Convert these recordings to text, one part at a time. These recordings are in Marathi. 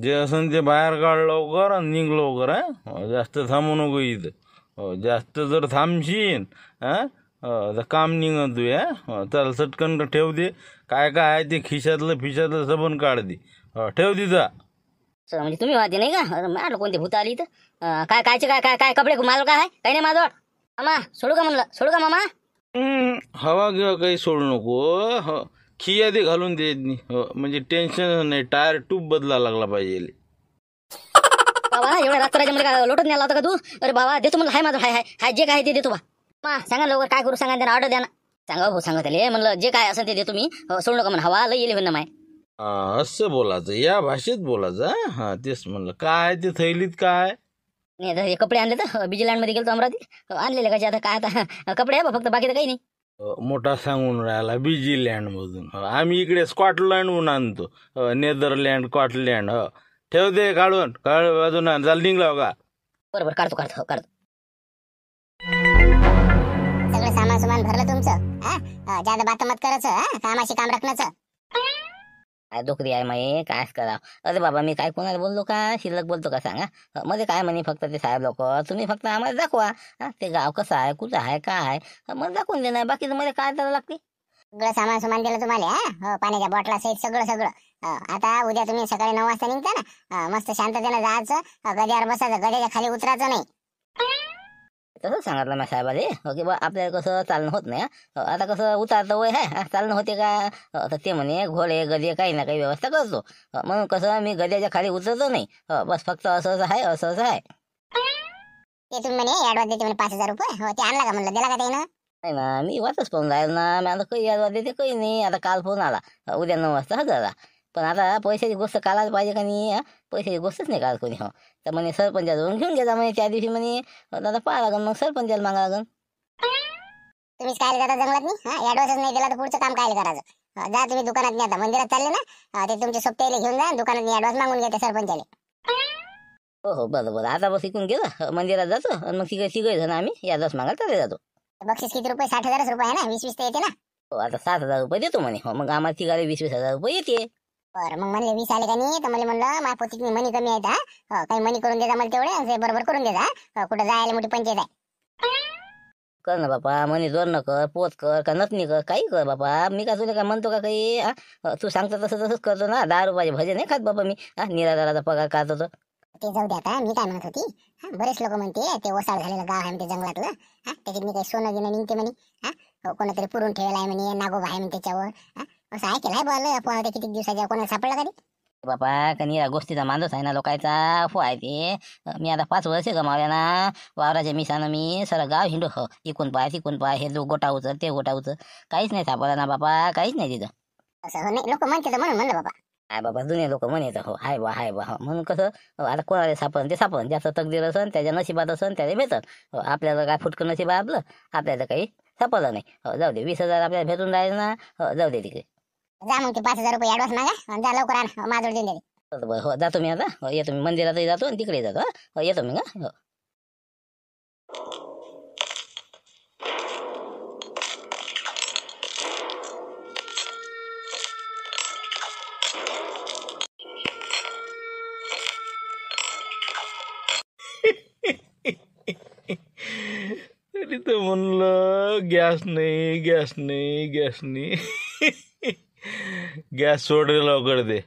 जे असं ते बाहेर काढ लवकर आणि निघ लवकर हो, जास्त थांबू नको इथं हो, जास्त जर थांबशीन हा हो, काम निघत तू या चल चटकन ठेव दे काय काय आहे ते खिशातलं फिशातलं सबन काढ दे ठेव तिथं म्हणजे तुम्ही वादी नाही का म्हटलं कोणते भूत आली तर काय कायचे काय काय काय कपडे माल काय काही नाही माझं मामा सोडू का म्हणलं सोडू का मामा हवा किंवा काही सोडू नको खी घालून देत हो, म्हणजे नाही म्हणजे टेन्शन नाही टायर ट्यूब बदला लागला पाहिजे बाबा एवढ्या रात्री राजामध्ये काय लोटत नाही आला होता का तू अरे बाबा देतो म्हणलं हाय माझं हाय हाय हाय जे काय ते देतो बा मा सांगा लवकर काय करू सांगा त्यांना ऑर्डर द्या ना सांगा भाऊ सांगा त्याला म्हणलं जे काय असं ते देतो मी हो, सोडू नका म्हणा हवा लई येईल म्हणा माय असं बोलायचं या भाषेत बोलायचं हा? तेच म्हणलं काय ते थैलीत काय नाही तर हे कपडे आणले तर मध्ये गेलो अमरावती आणलेले कसे आता काय आता कपडे आहे बा फक्त बाकी तर काही नाही मोठा सांगून राहिला बिजी लँड मधून आम्ही इकडे स्कॉटलँडहून आणतो नेदरलँड स्कॉटलँड हो ठेव दे काढून काळ बाजून जाल निघला हो का बरोबर काढतो काढतो हो, काढतो सगळं सामान सामान भरलं तुमचं हा जादा बात मत करायचं कामाशी काम राखण्याचं दुखरी आहे माई काय करा अरे बाबा मी काय कोणाला बोललो का शिल्लक बोलतो का सांगा मध्ये काय म्हणे फक्त ते साहेब लोक तुम्ही फक्त आम्हाला दाखवा ते गाव कसं आहे कुठं आहे काय आहे मग दाखवून देणार बाकी तुम्हाला काय करावं लागते सगळं सामान सुमान दिलं तुम्हाला हा हो, पाण्याच्या बॉटला सहित सगळं सगळं आता उद्या तुम्ही सकाळी नऊ वाजता निघता ना मस्त शांततेनं जायचं गद्यावर बसायचं गद्याच्या खाली उतरायचं नाही तसंच सांगितलं आले साहेबाले हो की बा आपल्याला कसं चालणं होत नाही हो, आता कसं उतारतं वय आहे चालणं होते का हो, तर ते म्हणे घोडे गदे काही ना काही व्यवस्था करतो म्हणून कसं मी गद्याच्या खाली उतरतो नाही बस फक्त असंच आहे असंच आहे म्हणे पाच हजार रुपये हो ते आणला का म्हणलं दिला का त्यानं नाही ना मी वाटच फोन राहील ना मी आता काही देते काही नाही आता काल फोन आला उद्या नऊ वाजता हजार पण आता पैशाची गोष्ट काढायला पाहिजे का नाही पैशाची गोष्टच नाही काढत कोणी हो तर म्हणे सरपंचा घेऊन घ्या म्हणे त्या दिवशी म्हणे दादा पाहा लागन मग सरपंचाला मागा लागन तुम्ही काय करा जंगलात नाही हा नाही दिला तर पुढचं काम काय करायचं जा तुम्ही दुकानात नाही आता मंदिरात चालले ना ते तुमचे सोबत्याला घेऊन जा दुकानात ऍडव्हान्स मागून घ्या त्या सरपंचाला हो हो बरं बरं आता बस इकून गेलो मंदिरात जातो मग तिकडे तिघे जण आम्ही ऍडव्हान्स मागायला चालले जातो बक्षीस किती रुपये साठ हजारच रुपये आहे ना वीस वीस तर येते ना हो आता सात हजार रुपये देतो म्हणे हो मग आम्हाला तिघाले वीस वीस हजार रुपये येते बर मग म्हणले वीस आले का नाही तर मला म्हणलं माझ्या मी मनी कमी आहे हो, काही मनी करून देजा मला तेवढे आणि बरोबर करून देजा हो, कुठं जायला मोठी पंचायत आहे कर ना बापा मनी जोर न कर पोत कर का नथनी कर काही कर बाबा मी का तुला का म्हणतो का काही तू सांगतो तसं तसंच करतो ना दहा रुपयाचे भजे नाही खात बाबा मी दाराचा पगार खात होतो ते जाऊ द्या आता मी काय म्हणत होती बरेच लोक म्हणते ते ओसाळ झालेलं गाव आहे जंगलातलं हा त्याच्यात मी काही सोनं गिनं निघते म्हणे हा हो, कोणतरी पुरून ठेवलं आहे म्हणे नागोबा आहे म्हणे त्याच्यावर असं आहे केलाय बॉल किती दिवसाच्या कोणाला सापडला तरी बापा कनी या गोष्टीचा माणूस आहे ना लोकायचा फो आहे ते मी आता पाच वर्ष गमावले ना वावराच्या मिसानं मी सर गाव हिंडो हो इकून पाय तिकून पाय हे जो गोटा उचल ते गोटा उचल काहीच नाही सापडला ना बापा काहीच नाही तिथं असं हो, लोक म्हणते तर म्हणून म्हणलं बाबा हाय बाबा जुने लोक म्हणायचं हो हाय बा हाय बा हो म्हणून कसं आता कोणाला सापडन ते सापडन ज्याचं तकदीर असन त्याच्या नशिबात असन त्याला भेटत हो, आपल्याला काय फुटकं नशीब आपलं आपल्याला काही सापडलं नाही हो जाऊ दे वीस हजार आपल्याला भेटून राहील ना हो जाऊ दे तिकडे जा मग ते पाच हजार रुपये ऍडव्हान्स मागा आणि जा लवकर आण हो, माझं देऊन हो जातो मी आता हो, येतो मी मंदिरातही जातो आणि तिकडे जातो हो, येतो मी हा हो. तरी तर म्हणलं गॅस नाही गॅस नाही गॅस नाही गॅस सोड लवकर दे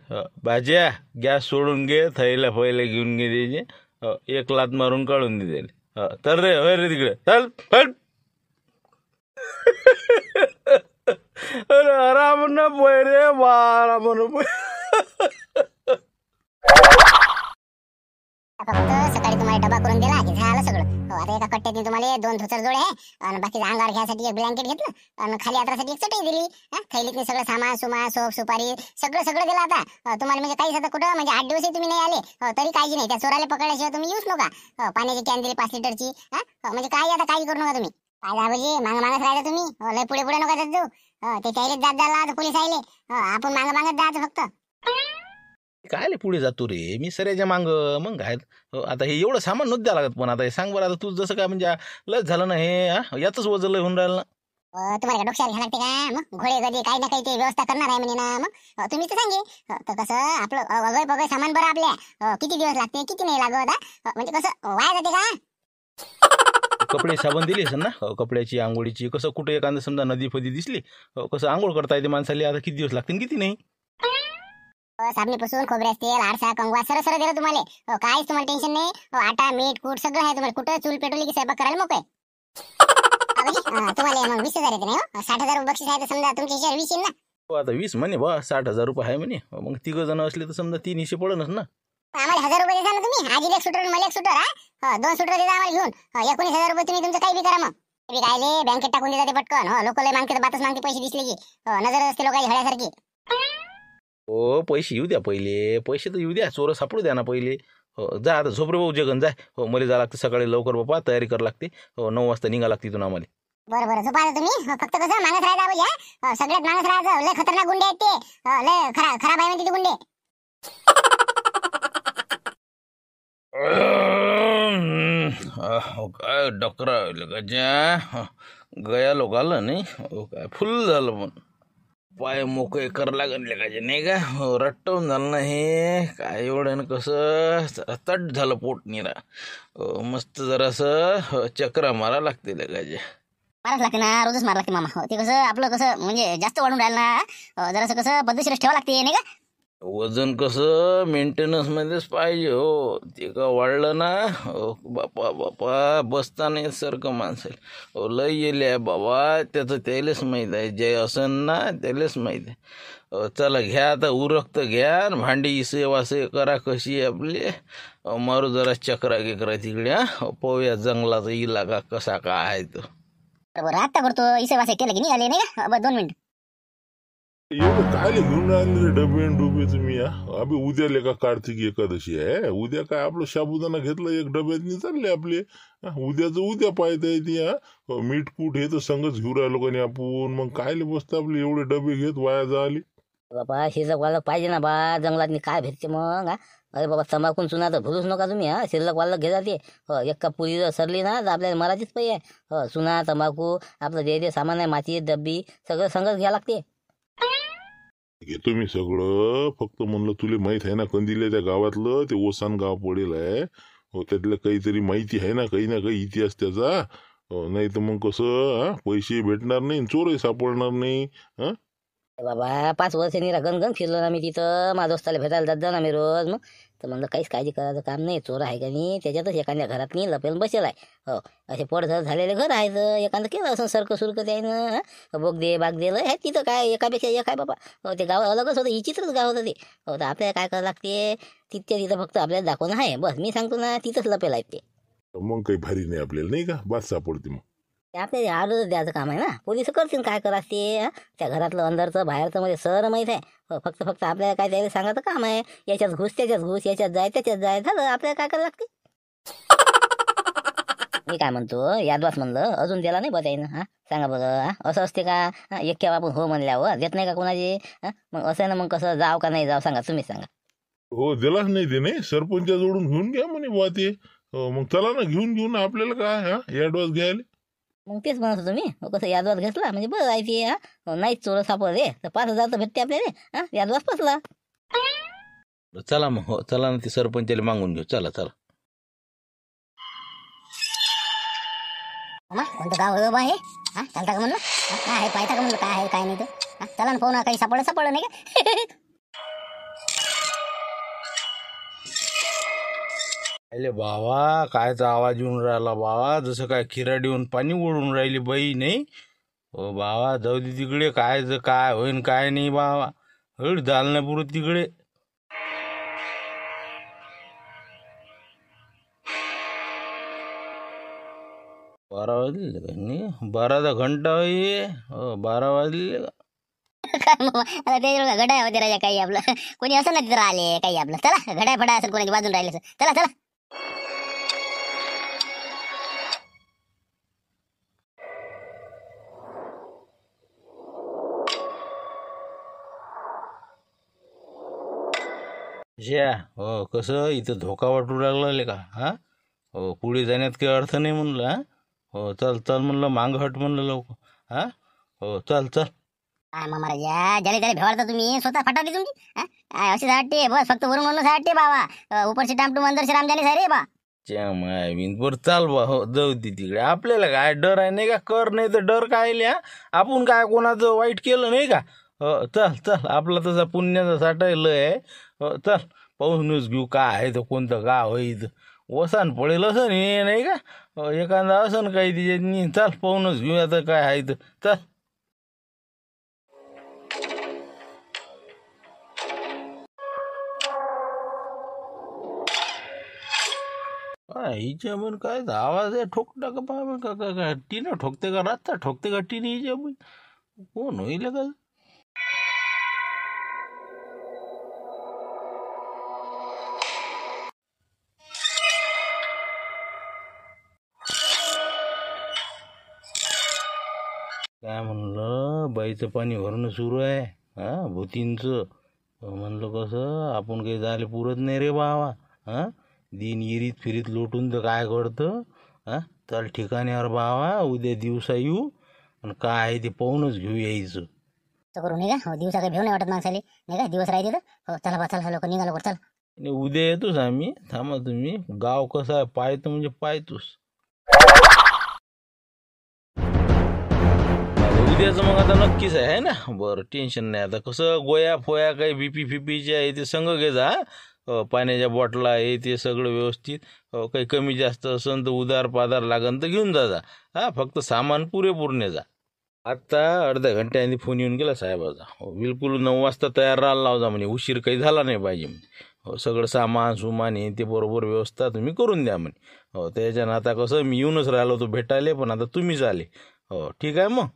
भाज्या गॅस सोडून घे थैला फैला घेऊन घे त्याचे एक लात मारून काढून दे त्याला तर रे होय रे तिकडे चल फट अरे आराम न पोय रे बा आराम न फक्त सकाळी तुम्हाला डबा करून दिला की झालं सगळं हो आता एका कट्ट्यात तुम्हाला दोन धोतर जोडे आहे आणि बाकी अंगावर घ्यासाठी एक ब्लँकेट घेतलं आणि खाली यात्रासाठी एक चटई दिली थैलीत सगळं सामान सुमान सोप सुपारी सगळं सगळं दिलं आता हो, तुम्हाला म्हणजे काहीच आता कुठं म्हणजे आठ दिवस तुम्ही नाही आले हो, तरी काळजी नाही त्या चोराला पकडल्याशिवाय तुम्ही येऊच नका हो, पाण्याची कॅन दिली पाच लिटरची म्हणजे काही आता काही करू नका तुम्ही काय दाबजी माग मागत राहिला तुम्ही लय पुढे पुढे नका जात जाऊ ते त्याला जात जायला पोलीस आले आपण माग मागत जात फक्त काय पुढे जातो रे मी सऱ्याच्या मांग मग काय आता हे एवढं सामान नुस द्या लागत पण आता हे सांग बरं आता तू जसं काय म्हणजे लस झालं ना हे हा? याचंच वजन लय होऊन राहिलं ना तुम्हाला काय डोक्याला लागते का मग घोडे गदी काही ना काही ते व्यवस्था करणार आहे म्हणे ना मग तुम्ही तर सांगे तर कसं आपलं अगय सामान बरं आपल्या किती दिवस लागते किती नाही लागत म्हणजे कसं वाया जाते का कपडे साबण दिले असेल ना कपड्याची आंघोळीची कसं कुठे एखादं समजा नदी फदी दिसली हो, कसं आंघोळ करता येते माणसाला आता किती दिवस लागतील किती नाही साबणी पुसून खोबऱ्याच तेल आरसा कंगवा सर सर दिलं तुम्हाला हो काहीच तुम्हाला टेन्शन नाही हो, आटा मीठ कूट सगळं आहे तुम्हाला कुठं चूल पेटवली की स्वयंपाक करायला मोकळे तुम्हाला मग वीस हजार येते नाही हो साठ हजार बक्षीस आहे तर समजा तुमच्या हिशोब वीस ना हो, आता वीस म्हणे बा साठ हजार रुपये आहे म्हणे हो, मग तिघ जण असले तर समजा तीन हिशे पडनच ना आम्हाला हजार रुपये देता ना तुम्ही आजी एक सुटर मला एक सुटर हा दोन सुटर देता आम्हाला घेऊन एकोणीस हजार रुपये तुम्ही तुमचं काही बी करा मग बी गायले बँकेत टाकून देतात पटकन हो लोक लय मागते बातच मागते पैसे दिसले की नजर असते लोकांची हळ्यासारखी हो पैसे येऊ द्या पहिले पैसे तर येऊ द्या चोर सापडू द्या ना पहिले हो जा आता झोपरे भाऊ जगन जाय हो मला जा लागते सकाळी लवकर बापा तयारी करा लागते हो नऊ वाजता निघा लागते इथून आम्हाला बरं बरं झोपा तुम्ही हो, फक्त कसं माणस राहायचं आपण सगळ्यात माणस राहायचं लय खतरनाक गुंडे आहेत ते हो, लय खरा खराब आहे म्हणजे गुंडे काय डॉक्टर गया लोकाला नाही काय फुल झालं म्हणून पाय मोकळे कर लागले का नाही का हो झालं ना हे काय एवढं कसं तट झालं पोट निरा हो, मस्त जरासं हो, चक्र मारा लागते लगाजे मारा लागते ना रोजच मारा लागते मामा हो, ते कसं आपलं कसं म्हणजे जास्त वाढून राहिलं ना जरासं कसं पद्धतशीरच ठेवा लागते नाही का वजन कसं मेंटेनन्समध्येच पाहिजे हो ते का वाढलं ना हो, बापा बापा बापा नाही सारखं माणसाला हो लय गेले बाबा त्याचं त्यालाच माहीत आहे जे असन ना त्यालाच माहीत आहे हो, चला घ्या आता उरक्त घ्या भांडी सेवा से करा कशी आहे आपली हो, मारू जरा चक्रा गिकरा तिकडे हा पोव्या जंगलाचा इलाका कसा काय आहे तो बरोबर आता करतो इसे वासे केलं की आले नाही दोन मिनिट काय घेऊन राहिले डबे डुबे तुम्ही उद्या अबे का कार्तिक एकादशी आहे उद्या काय आपलं शाबुदाना घेतलं एक डब्यात चालले आपले उद्याचं उद्या पाहिजे येते हो, मीठ कूट हे तर संगच घेऊ राहिलो कोणी आपण मग कायले बसतो आपले एवढे डबे घेत वाया झाली बाबा वाल पाहिजे ना बा जंगलातनी काय भेटते मग अरे बाबा तंबाखून चुना तर भरूच नका तुम्ही हा वाल घेता ते हो, एक का पुरी जर सरली ना तर आपल्याला मराठीच पाहिजे सुना हो, तंबाखू आपलं जे जे सामान आहे माती डब्बी सगळं संगच घ्या लागते घेतो मी सगळं फक्त म्हणलं तुला माहित आहे ना कंदिल त्या गावातलं ते ओसान गाव पडेल आहे हो, त्यातलं काहीतरी माहिती आहे ना काही ना काही इतिहास त्याचा हो, नाही तर मग कसं पैसे भेटणार नाही चोरही सापडणार नाही बाबा पाच वर्षांनी गणगण फिरलो ना मी तिथं माझ्या दोस्ताला भेटायला जात ना मी रोज मग तर म्हणलं काहीच काळजी करायचं काम नाही चोर आहे का नाही त्याच्यातच एखाद्या घरात मी लपेल बसेल आहे हो असे पडझर झालेले घर आहे तर एखादं केलं असं सरकं सुरकं द्यायनं बोग दे बाग दे हे तिथं काय एकापेक्षा एक आहे बाबा हो ते गाव अलगच होतं इचित्रच गाव होतं ते हो तर आपल्याला काय करावं लागते तिथे तिथं फक्त आपल्याला दाखवणं आहे बस मी सांगतो ना तिथंच लपेल आहे ते मग काही भारी नाही आपल्याला नाही का बस सापडते मग ते आपल्याला द्यायचं काम आहे ना पोलीस करतील काय करास त्या घरातलं अंदरचं बाहेरचं म्हणजे सर माहीत आहे फक्त फक्त आपल्याला काय द्यायला सांगायचं काम आहे याच्यात घुस त्याच्यात घुस याच्यात जाय त्याच्यात जाय झालं आपल्याला काय करायला लागते मी काय म्हणतो यादवास म्हणलं अजून दिला नाही बघायन हा सांगा बघ असं असते का बा आपण हो म्हणल्यावर देत नाही का कोणाची मग असं ना मग कसं जाव का नाही जाव सांगा तुम्ही सांगा हो दिलाच नाही त्याने सरपंचा जोडून घेऊन घ्या म्हणे बुवा मग चला ना घेऊन घेऊन आपल्याला काय हा यादवास घ्यायला मग तेच म्हणत होतो मी मग कसं यादवास घेतला म्हणजे बरं आय पी हा हो, नाही चोर सापडले तर पाच हजार तर भेटते आपल्याला हा यादवास फसला चला मग हो चला ना ते सरपंचाला मागून घेऊ चला चला मा कोणतं गाव आहे बा हे हा चालता का म्हणलं काय आहे पाहता का म्हणलं काय आहे काय नाही तर चला ना पाहू काही सापडलं सापडलं नाही का अरे बाबा कायचा आवाज येऊन राहिला बाबा जसं काय खिराडी येऊन पाणी ओढून राहिली बाई नाही हो बाबा जाऊ दे तिकडे काय काय होईन काय नाही बाबा हळ दालनापूर तिकडे बारा वाजले का नाही बाराचा घंटा होई हो बारा वाजले का होते राजा काही आपलं कोणी असं ना तिथं आले काही आपलं चला घड्या असेल कोणाची बाजून राहिले चला चला ज्या हो कसं इथं धोका वाटू लागला का हा हो पुढे जाण्यात काही अर्थ नाही म्हणलं हो चल चल म्हणलं मांग हट म्हणलं लवकर हा हो चल चल हा मग महाराजा तुम्ही स्वतः फटावली तुमची अशी साठी बस फक्त वरून म्हणून झाडते बाबा अं, उपरची टामटू मंदरशी रामजाने सारे बा च्या माय बरं चाल बा हो जाऊ दे तिकडे आपल्याला काय डर आहे नाही का कर नाही तर डर काय लिहा आपण काय कोणाचं वाईट केलं नाही का हो चल चल आपला तसा पुण्याचा साठा लय आहे चल पाऊस न्यूज घेऊ काय आहे तर कोणतं गाव आहे इथं वसान पडेल असं नाही का एखादा असं काही तिच्या चाल पाहूनच घेऊ आता काय आहे तर चल हिच्या मन काय आवाज आहे ठोक का पाय का काय टीनं ठोकते का रात्र ठोकते का टीन हिच्या कोण होईल का काय म्हणलं बाईचं पाणी भरणं सुरू आहे हां भूतींचं म्हणलं कसं आपण काही जायला पुरत नाही रे बावा हां दिन इरीत फिरीत लोटून तर काय करतं हां चल ठिकाणी अरे बावा उद्या दिवसा येऊ आणि काय आहे ते पाहूनच घेऊ यायचं करू नाही का हो दिवसा काही भेऊ नाही वाटत माणसाले नाही का दिवस राहते हो चला बा चला लोक निघालो वर उद्या येतोच आम्ही थांबा तुम्ही गाव कसं आहे पाहतो म्हणजे पाहतोच उद्याचं मग आता नक्कीच आहे ना बरं टेन्शन नाही आता कसं गोया फोया काही बीपी जे आहे ते संघ घे जा पाण्याच्या बॉटला आहे ते सगळं व्यवस्थित काही कमी जास्त असेल तर उदार पादार लागन तर घेऊन जा हा फक्त सामान पुरेपूर ने जा आत्ता अर्ध्या आधी फोन येऊन गेला साहेबाचा हो, बिलकुल नऊ वाजता तयार राहायला लावजा म्हणे उशीर काही झाला नाही पाहिजे म्हणजे सगळं सामान सुमान हे ते बरोबर व्यवस्था तुम्ही करून द्या म्हणे हो त्याच्यानं आता कसं मी येऊनच राहिलो होतो भेटायला पण आता तुम्हीच आले हो ठीक आहे मग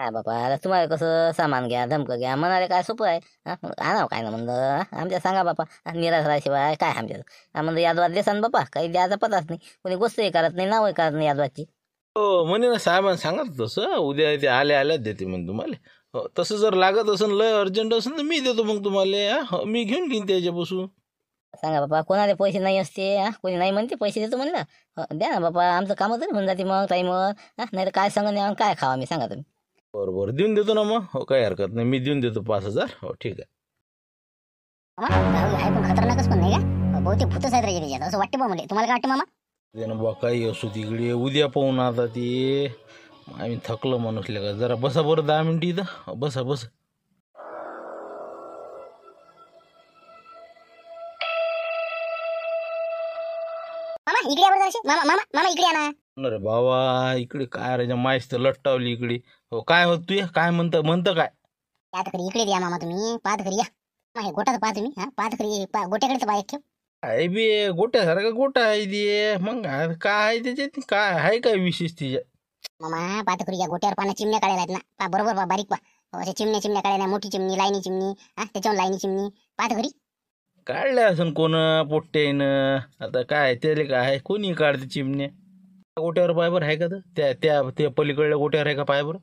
हा बापा आता तुम्हाला कसं सामान घ्या धमकं घ्या म्हणाले काय सोपं आहे आणावं काय ना म्हणलं आमच्या सांगा बापा निराशराशिवाय काय आमच्या आम्हाला यादवाद देसान बापा काही द्यायचा पताच नाही कोणी गोष्ट करत नाही नावही करत नाही यादवाची हो म्हणे ना सामान सांगत तसं उद्या ते आल्या देते म्हणे तुम्हाला हो, तसं जर लागत असेल लय अर्जंट असेल तर मी देतो मग तुम्हाला हो, मी घेऊन घेईन त्याच्यापासून सांगा बाप्पा कोणाले पैसे नाही असते कोणी नाही म्हणते पैसे देतो म्हणलं हो, द्या ना बापा आमचं काम तरी म्हणून जाते मग टाईमवर नाही तर काय सांगा नाही काय खावा मी सांगा तुम्ही बरं बरं देऊन देतो ना मग हो काही हरकत नाही मी देऊन देतो पाच हजार हो ठीक आहे मामा दारू खतरनाकच पण नाही का बहुतेक भूतच आहेत राजा त्याच्यात असं वाटते बा मुले तुम्हाला काय वाटते मामा दे ना बा काही असू तिकडे उद्या पाहू आता ते आम्ही थकलो माणूस का जरा बसा बरं दहा मिनिट इथं हो, बसा बस मामा इकडे बरं जराशी. मामा मामा मामा इकडे या ना अरे बाबा इकडे काय रे मायस तर लटटावली इकडे हो काय होत तू काय म्हणत म्हणतं काय आता इकडे या मामा तुम्ही पाहत घरी या गोट्यात हे गोटा पाहा तुम्ही पाहत घरी गोट्याकडे पाय ठेव आहे बे गोट्यासारखा गोटा आहे ते मग काय आहे त्याच्यात काय आहे काय विशेष तिच्या मामा पाहत घरी या गोट्यावर पाना चिमण्या काढायला आहेत ना पा बरोबर पा बारीक पा हो, असे चिमण्या चिमण्या काढायला मोठी चिमणी लाईनी चिमणी हा त्याच्यावर लाईनी चिमणी पाहत घरी काढल्या असन कोण पोट्ट्यानं आता काय त्याला काय कोणी काढते चिमण्या गोट्यावर पाय आहे का तर? त्या त्या त्या पलीकडल्या गोट्यावर आहे का पाय बरं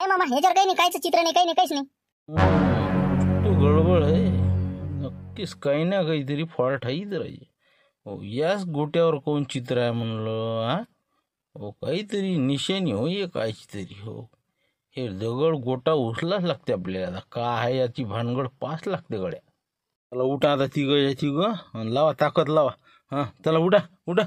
मामा मामा जर काही नाही काहीच चित्र नाही काही नाही काहीच नाही तू गडबड आहे नक्कीच काही ना काहीतरी फॉल्ट आहे इथं राहिजे हो याच गोट्यावर कोण चित्र आहे म्हणलं हा हो काहीतरी निशेनी हो ये तरी हो हे दगड गोटा उचलाच लागते आपल्याला का आहे याची भानगड पास लागते गड्या त्याला उठा आता तिघ या तिघ लावा ताकद लावा हां त्याला उठा उठा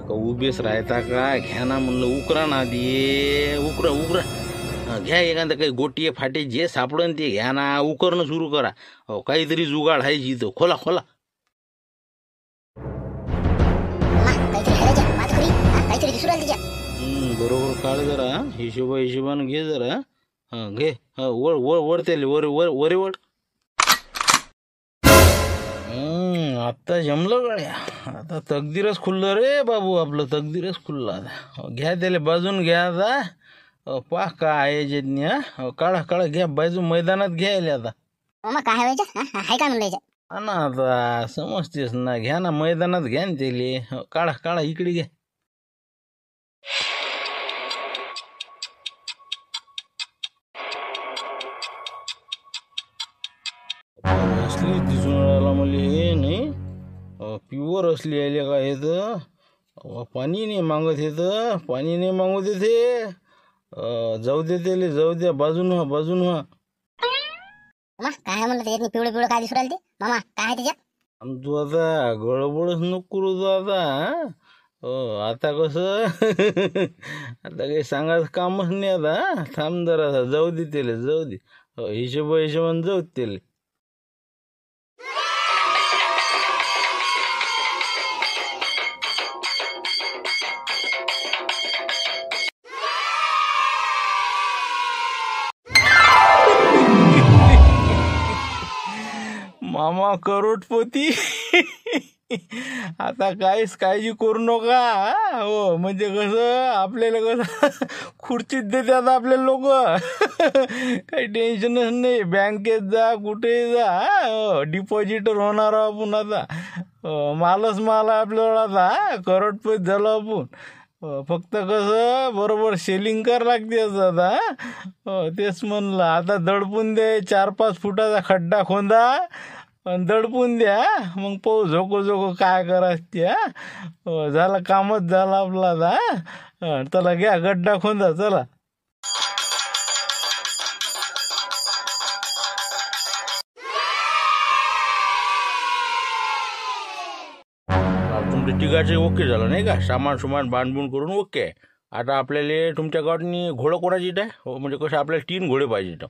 का उभेच राहता का घ्या ना म्हणलं उकरा ना दे उकरा उकरा घ्या एखादा काही गोटी फाटे जे सापडन ते घ्या ना उकरणं सुरू करा अहो काहीतरी जुगाड आहे जिथं खोला खोला बरोबर काळ जरा हिशोबा हिशोबानं घे जरा घे वळ वळ वर त्याला वर वर वरे वळ आत्ता जमलं गळ्या आता तकदीरच खुललं रे बाबू आपलं तकदीरच खुललं आता घ्या त्याला बाजून घ्या आता पा काय आहे काळा काळा घ्या बाजू मैदानात घ्यायला आता काय व्हायचं ना आता समजतेस ना घ्या ना मैदानात घ्या ना त्याले हो, काढा काळा इकडे घ्या प्युअर असलेले काय येतं पाणी नाही मागत येतं पाणी नाही मागत हे जाऊ दे तेले जाऊ द्या बाजून व्हा बाजून व्हा काय म्हणलं पिवळे काय दिसू मामा काय त्याच्यात तू आता गडबडच नको करू तू आता आता कसं आता काही सांगायचं कामच नाही आता थांब जरा जाऊ दे त्याला जाऊ दे हिशोब हिशोबान जाऊ दे मामा करोडपती आता काहीच काळजी करू नका हो म्हणजे कसं आपल्याला कसं खुर्चीत देतात आपले लोक काही टेन्शनच नाही बँकेत जा कुठे जा डिपॉझिटर हो, होणार आपण आता हो, मालच माल आपल्याला आता करोडपती झालं आपण हो, फक्त कसं बरोबर सेलिंग कर लागते आता तेच म्हणलं आता दडपून दे चार पाच फुटाचा खड्डा खोंदा दडपून द्या मग पाहू झोको झोको काय करा हा हो, झाला कामच झाला आपला दा चला घ्या गड्डा खोंदा चला तुमच्या तिघाचे ओके झालं नाही का सामान सुमान बांधबून करून ओके आता आपल्याला तुमच्या गावात घोडं कोणाची हो, म्हणजे कसं आपल्याला तीन घोडे पाहिजे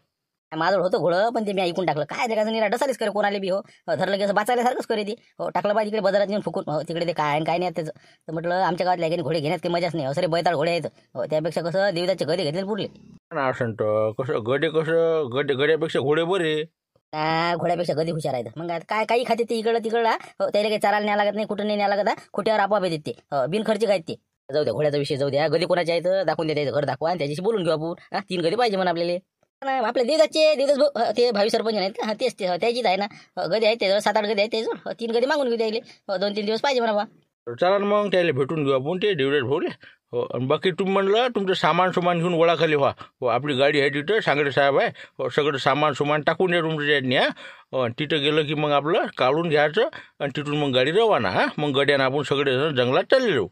माझं होतं घोड पण ते मी ऐकून टाकलं काय ते काय डसालीच करे कोणाला बी हो धरलं की असं सारखंच करे ती हो टाकलं पाहिजे तिकडे बाजारात येऊन फुकून हो तिकडे ते काय काय नाही त्याचं तर म्हटलं आमच्या गावात लागेल घोडे घेण्यात काही मजाच नाही असं हो, रे बैताळ घोडे आहेत हो त्यापेक्षा कसं देवदाचे गडे घेतले पुरले असंट कसं गडे कसं गडे गड्यापेक्षा घोडे बरे घोड्यापेक्षा गदी हुशार आहेत मग काय काही खाते ते इकडं तिकडला हो, त्याला काही चालायला नाही लागत नाही कुठं नाही लागत खोट्यावर आपोआप देते ते हो, बिनखर्ची काय ते जाऊ द्या घोड्याचा विषय जाऊ द्या गदी कोणाच्या आहेत दाखवून द्या त्याचं घर दाखवा आणि त्याच्याशी बोलून घेऊ आपण तीन गदी पाहिजे म्हणून आपल्याला आपल्या दिदाचे दिदच ते भावी सरपंच नाहीत का तेच ते त्याचीच आहे ना गदी आहे त्याजवळ सात आठ गदे आहे त्याजवळ तीन गदे मागून घेऊ द्यायले दोन तीन दिवस पाहिजे म्हणा बा चला मग त्याला भेटून घेऊ आपण ते डिवडेट बोलले हो आणि बाकी तुम्ही म्हणलं तुमचं सामान सुमान घेऊन वळाखाली व्हा हो आपली गाडी आहे तिथं सांगडे साहेब आहे हो सगळं सामान सुमान टाकून द्या तुमच्या त्यांनी हां तिथं गेलं की मग आपलं काढून घ्यायचं आणि तिथून मग गाडी रवाना हां मग गड्यानं आपण सगळेजण जंगलात चाललेलो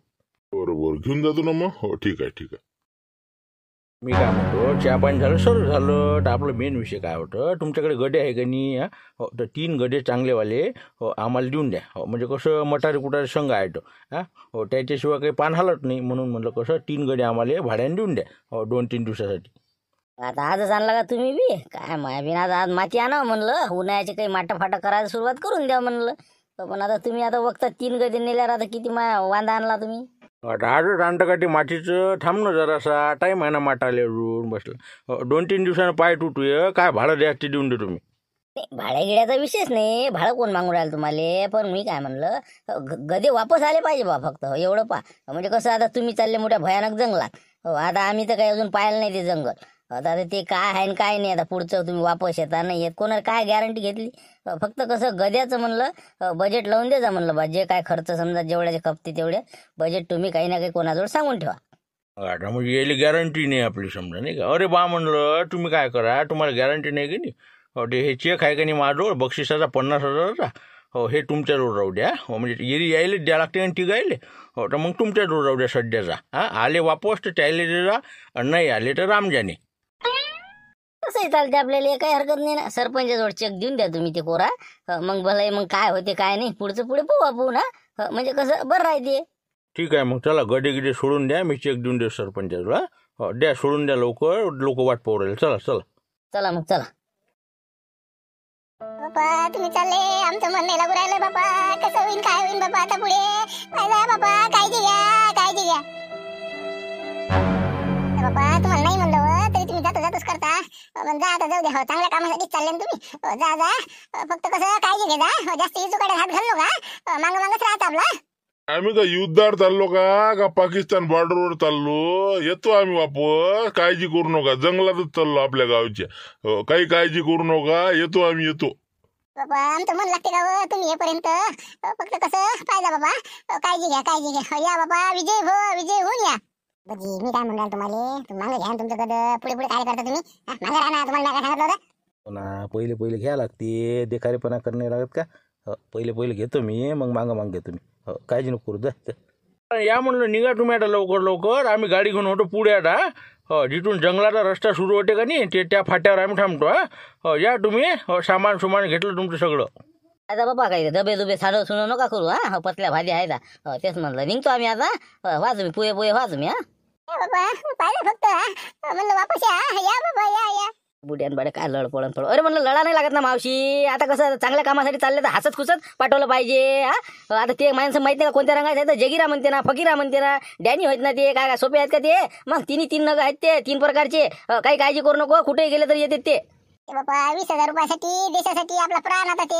बरोबर घेऊन जातो ना मग हो ठीक आहे ठीक आहे मी काय म्हणतो चहा पाणी झालं सुरू झालं तर आपलं मेन विषय काय होतं तुमच्याकडे गडे आहे का नाही हो तर तीन गडे चांगलेवाले हो आम्हाला देऊन द्या हो म्हणजे कसं मटारे कुटारे संघ आहे तो हां हो त्याच्याशिवाय काही पान हालत नाही म्हणून म्हटलं कसं तीन गडे आम्हाला भाड्याने देऊन द्या हो दोन तीन दिवसासाठी आता आजच आणला का तुम्ही बी काय माय बिना आज आज माती आणा म्हणलं उन्हाळ्याचे काही माटा फाटा करायला सुरुवात करून द्या म्हणलं पण आता तुम्ही आता बघता तीन गडे नेल्यावर आता किती मा वांदा आणला तुम्ही राड रानटकाटी मातीचं थांबणं जरासा टाईम आहे ना माटाले बसला बसलं दोन तीन दिवसानं पाय तुटूय काय भाडं द्या देऊन दे तुम्ही भाड्या गिड्याचा विषयच नाही भाडं कोण मागून राहिलं तुम्हाला पण मी काय म्हणलं गदे वापस आले पाहिजे बा फक्त एवढं पा म्हणजे कसं आता तुम्ही चालले मोठ्या भयानक जंगलात हो, आता आम्ही तर काही अजून पाहिलं नाही ते जंगल आता ते काय आहे आणि काय नाही आता पुढचं तुम्ही वापस येता नाही येत कोणाला काय गॅरंटी घेतली फक्त कसं गद्याचं म्हणलं बजेट लावून द्या म्हणलं बा जे काय खर्च समजा जेवढ्याचे खपते तेवढ्या बजेट तुम्ही काही ना काही कोणाजवळ सांगून ठेवा आता मग यायली गॅरंटी नाही आपली समजा नाही का अरे बा म्हणलं तुम्ही काय करा तुम्हाला गॅरंटी नाही की नाही हे चेक आहे का नाही माझ्याजवळ बक्षिसाचा पन्नास हजाराचा हो हे तुमच्या रोड राहू द्या हो म्हणजे येरी यायले द्या लागते आणि टिकायले हो तर मग तुमच्या राहू द्या सध्याचा हां आले वापस तर त्याला जा नाही आले तर रामजाने कसंही चालते आपल्याला काही हरकत नाही ना सरपंचाजवळ चेक देऊन द्या तुम्ही ते कोरा मग भलाय मग काय होते काय नाही पुढचं पुढे पाहू आपण ना म्हणजे कसं बरं राहते ठीक आहे मग चला गडे गिडे सोडून द्या मी चेक देऊन देऊ सरपंचाजवळ हो, द्या सोडून द्या लवकर लोक वाट पाहू चला चला चला मग चला बाबा तुम्ही चालले आमचं मन लागू राहिलं बाबा कसं होईल काय होईल बाबा आता पुढे पाहिलं बाबा काळजी घ्या काळजी घ्या बाबा तुम्हाला नाही म्हणलं तरी तुम्ही जातो जातोच करता पण जा आता जाऊ द्या हो चांगल्या कामासाठी चालले ना तुम्ही हो, जा जा फक्त कसं काळजी घे जा हो, जास्त इजूकडे हात घालू का मांग मागच राहत आपला आम्ही तर युद्धावर चाललो का का पाकिस्तान बॉर्डरवर चाललो येतो आम्ही वापस काळजी करू नका जंगलातच चाललो आपल्या गावच्या हो, काही काळजी करू नका येतो आम्ही येतो बाबा आमचं मन लागते का हो? तुम्ही येपर्यंत फक्त कसं पाहिजे बाबा काळजी घ्या काळजी घ्या या बाबा विजय हो विजय होऊन या मी काय तुम्हाला ना पुढे पुढे काय तुम्ही तुम्हाला काय होतं हो ना पहिले पहिले घ्या लागते देखारेपणा करणे लागत का हो, पहिले पहिले घेतो मी मग मागं माग घेतो मी हो काळजी नको करू या म्हणलं निघा तुम्ही आता लवकर लवकर आम्ही गाडी घेऊन होतो पुढे आता हो जिथून जंगलाचा रस्ता सुरू होते का नाही ते त्या फाट्यावर आम्ही थांबतो हा हो या तुम्ही हो सामान सुमान घेतलं तुमचं सगळं आता बाबा काय डबे दुबे साडव सुनो नका करू हा पतल्या भाजी आहे तेच म्हणलं निघतो आम्ही आता वाजू मी पुये पुये वाजू मी फक्त बुड्यान बडे काय लढ पडण अरे म्हणलं लढा नाही लागत ना मावशी आता कसं चांगल्या कामासाठी चालले तर हसत खुसत पाठवलं पाहिजे हा आता ते माणसं माहित नाही का कोणत्या रंगाचे आहेत तर जगिरा म्हणते ना फकीरा म्हणते ना डॅनी होत ना ते काय काय सोपे आहेत का ते मग तिन्ही तीन नग आहेत ते तीन प्रकारचे काही काळजी करू नको कुठेही गेले तर येते ते ते बाबा वीस हजार रुपयासाठी देशासाठी आपला प्राण आता ते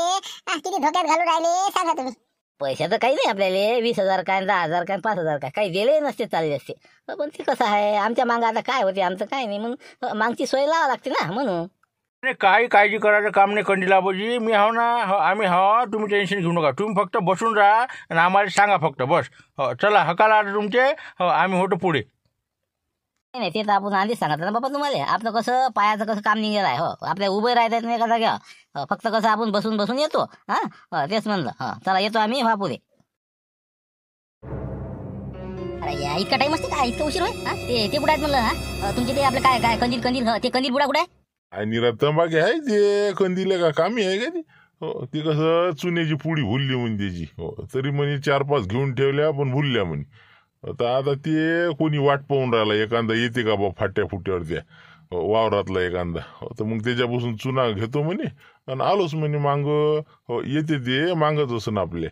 किती धोक्यात घालून राहिले सांगा तुम्ही पैशाचं काही नाही आपल्याला वीस हजार काय दहा हजार काय पाच हजार काय काही दिले नसते चालले असते पण ते कसं आहे आमच्या मागं आता काय होते आमचं काय नाही मग मागची सोय लावा लागते ना म्हणून नाही काही काळजी करायचं काम नाही कंडिलाबाजी मी हो ना हो आम्ही हा तुम्ही टेन्शन घेऊ नका तुम्ही फक्त बसून राहा आणि आम्हाला सांगा फक्त बस हो चला हकाला आता तुमचे हो आम्ही होतो पुढे नाही ते तर आपण आधीच सांगत ना बाबा तुम्हाला आपलं कसं पायाचं कसं काम निघेल आहे हो आपल्या उभे राहतात नाही कसा घ्या हो, फक्त कसं आपण बसून बसून येतो हा हो, तेच म्हणलं हा हो, चला येतो आम्ही महापुरे अरे या इतका टाइम असते का इतकं उशीर होय ते ते कुठे आहेत म्हणलं हा तुमचे ते आपलं काय काय कंदील कंदील ते कंदील बुडा कुठे आहे आणि रत्नबाग आहे ते कंदील का कामी आहे का ती हो ते कसं चुन्याची पुडी भुलली म्हणजे त्याची हो तरी म्हणे चार पाच घेऊन ठेवल्या पण भुलल्या म्हणे तर आता ते कोणी वाट पाहून राहिला एखादा येते का बा फाट्या फुट्यावर त्या वावरातला एखादा तर मग त्याच्यापासून चुना घेतो म्हणे आणि आलोच म्हणे मांग हो, येते ते मागत असून आपले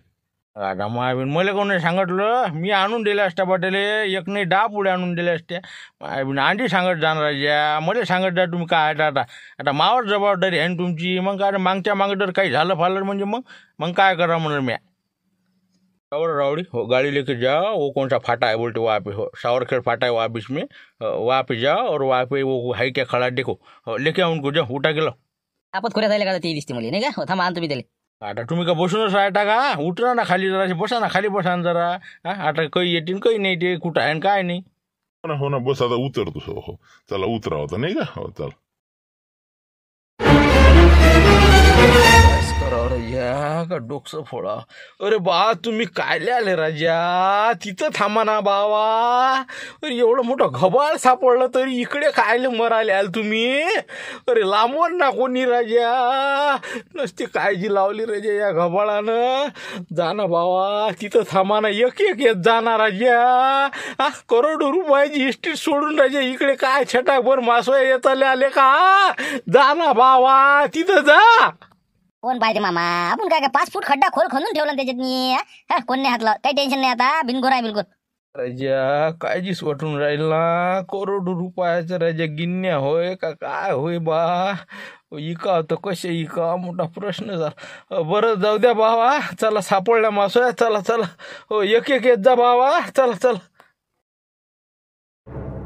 रागा मायबीन मला कोणी सांगितलं मी आणून दिल्या असत्या पाटेले एक नाही डा पुढे आणून दिल्या असत्या मायबीन आणखी सांगत जाणार ज्या मला सांगत जा तुम्ही काय आता आता आता मावर जबाबदारी आहे तुमची मग काय मागच्या मागे जर काही झालं फालर म्हणजे मग मग काय करा म्हणून म्या और रावड़ी गाड़ी लेके जाओ वो कौन सा फाटा है बोलते वहाँ पे हो सावर खेड़ फाटा है वहाँ बीच में वहाँ पे जाओ और वहाँ पे वो हाई क्या खड़ा देखो लेके आओ उनको जाओ उठा के लो आप खोऱ्या जायला का ती दिसते मुली नाही का थांबा आणतो मी का बसूनच ना खाली जरा बसा ना खाली बसा जरा आटा आता ये येतील काही नाही कुटा है आहे आणि काय नाही हो ना हो बस आता तो उतरतो हो चला उतरा होता नहीं का हो राजा का डोकसं फोडा अरे बा तुम्ही काय आले राजा तिथं थांबा ना बावा एवढं मोठं घबाळ सापडलं तरी इकडे कायले मराले आल तुम्ही अरे लांबवर ना कोणी राजा नसती काळजी लावली राजा या घबाळानं जा ना बावा तिथं थांबा ना एक एक येत जाणार राजा हा करोडो रुपयाची हिस्ट्री सोडून राजा इकडे काय छटाकभर मासोया येत आले आले का जा ना बावा तिथं जा कोण पाहिजे मामा आपण काय काय पाच फूट खड्डा खोल खणून ठेवला त्याच्यात मी हा कोण नाही हातलं काही टेन्शन नाही आता बिनगोर आहे बिलकुल राजा काळजीच वाटून राहील ना करोडो रुपयाचं राजा गिन्या होय का काय होय बा इका तर कसे इका मोठा प्रश्न झाला बरं जाऊ द्या बावा चला सापडल्या मासोया चला चला हो एक एक येत जा बावा चला चला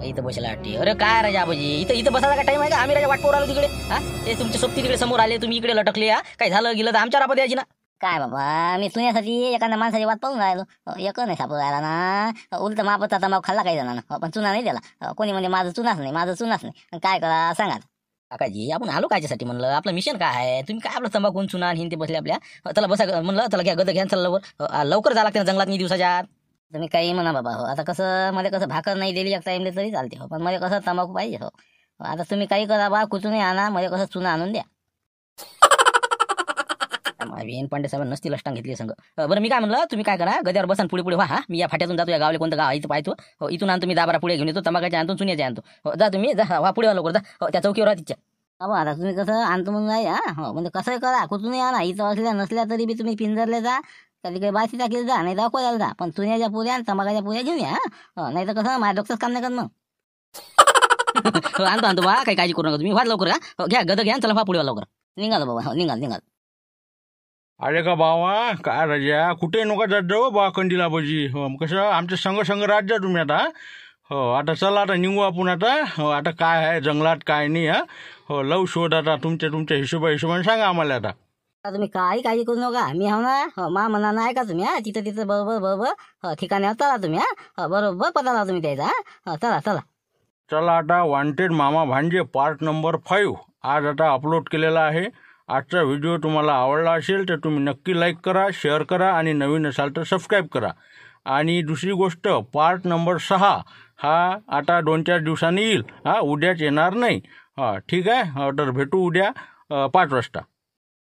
इथं बसला वाटते अरे काय राजा आबाजी इथं इथं बसायला काय टाईम आहे का आम्ही राजा वाट आलो तिकडे हा ते तुमच्या सोबती तिकडे समोर आले तुम्ही इकडे लटकले हा काय झालं गेलं तर आमच्या राबत यायची ना काय बाबा मी सुन्यासाठी एखाद्या माणसाची वाट पाहून राहिलो एक नाही सापडून राहिला ना उलट मापत आता खाल्ला काही जाणार पण चुना नाही त्याला कोणी म्हणजे माझं चुनाच नाही माझं चुनाच नाही काय करा सांगा काकाजी आपण आलो कायच्यासाठी म्हणलं आपलं मिशन काय आहे तुम्ही काय आपलं तंबाखून चुना ते बसले आपल्या त्याला बसा म्हणलं त्याला घ्या गद घ्या लवकर लवकर जा लागते जंगलात मी दिवसाच्या तुम्ही काही म्हणा बाबा हो आता कसं मला कसं भाकर नाही दिली एक टाईमला तरी चालते हो पण मला कसं तंबाखू पाहिजे हो, हो आता तुम्ही काही करा बा कुचूनही आणा मध्ये कसं चुना आणून द्या वेन पांडे साहेब नसती लष्टांग घेतली संघ बरं मी काय म्हणलं तुम्ही काय करा गद्यावर बसा पुढे पुढे हा मी या फाट्यातून जातो या गावले कोणतं गाव इथं पाहतो हो इथून आणतो मी दाबरा पुढे घेऊन येतो तंबाखाच्या आणतो चुन्याच्या आणतो हो जा तुम्ही जा वा पुढे लवकर जा हो, त्या चौकीवर तिच्या आता तुम्ही कसं आणतो म्हणून नाही हा हो म्हणजे कसं करा कुठूनही आणा इथं असल्या नसल्या तरी बी तुम्ही पिंजरले जा त्या तिकडे बारशी टाकीला जा नाही तर अकोल्याला जा पण सुन्याच्या पुऱ्या आणि चमकाच्या पुऱ्या घेऊन या नाही तर कसं माझ्या डोक्यात काम नाही कर हो, आणतो आणतो बा काही काळजी करू नका तुम्ही वाट लवकर का हो, घ्या गद घ्या चला फा पुढे लवकर निघाल बाबा हो, निघाल निघाल अरे का बावा काय राजा कुठे नका जात जाऊ हो, बा कंडीला हो कसं आमच्या संघ संघ राहत तुम्ही आता हो आता चला आता निघू आपण आता हो आता काय आहे जंगलात काय नाही हो लव शोध आता तुमच्या तुमच्या हिशोबा हिशोबाने सांगा आम्हाला आता तुम्ही काही काळजी करू नका मी हो ना मा म्हणा नाही का तुम्ही तिथं तिथं बरोबर बरोबर ठिकाणी चला तुम्ही हा बरोबर पदाला तुम्ही द्यायचा हा चला चला चला आता वांटेड मामा भांजे पार्ट नंबर फाईव्ह आज आता अपलोड केलेला आहे आजचा व्हिडिओ तुम्हाला आवडला असेल तर तुम्ही नक्की लाईक करा शेअर करा आणि नवीन असाल तर सबस्क्राईब करा आणि दुसरी गोष्ट पार्ट नंबर सहा हा आता दोन चार दिवसांनी येईल हा उद्याच येणार नाही हा ठीक आहे तर भेटू उद्या पाच वाजता